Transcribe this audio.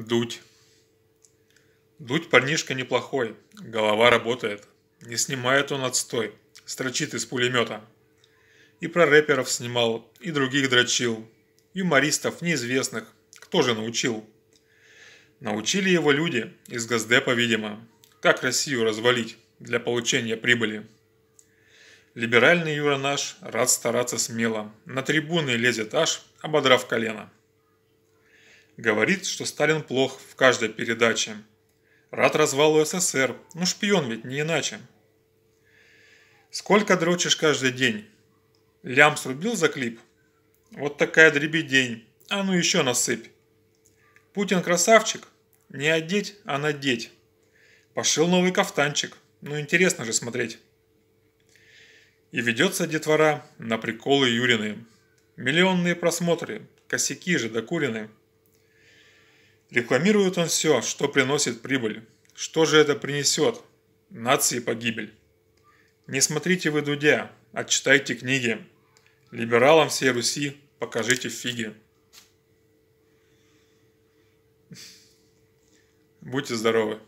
Дудь. Дудь парнишка неплохой, голова работает. Не снимает он отстой, строчит из пулемета. И про рэперов снимал, и других дрочил. Юмористов неизвестных, кто же научил? Научили его люди из Газдепа, видимо, как Россию развалить для получения прибыли. Либеральный Юра наш рад стараться смело, на трибуны лезет аж, ободрав колено. Говорит, что Сталин плох в каждой передаче. Рад развалу СССР, ну шпион ведь не иначе. Сколько дрочишь каждый день? Лям срубил за клип? Вот такая дребедень, а ну еще насыпь. Путин красавчик, не одеть, а надеть. Пошил новый кафтанчик, ну интересно же смотреть. И ведется детвора на приколы Юрины. Миллионные просмотры, косяки же докурены. Рекламирует он все, что приносит прибыль. Что же это принесет? Нации погибель. Не смотрите вы Дудя, а читайте книги. Либералам всей Руси покажите фиги. Будьте здоровы.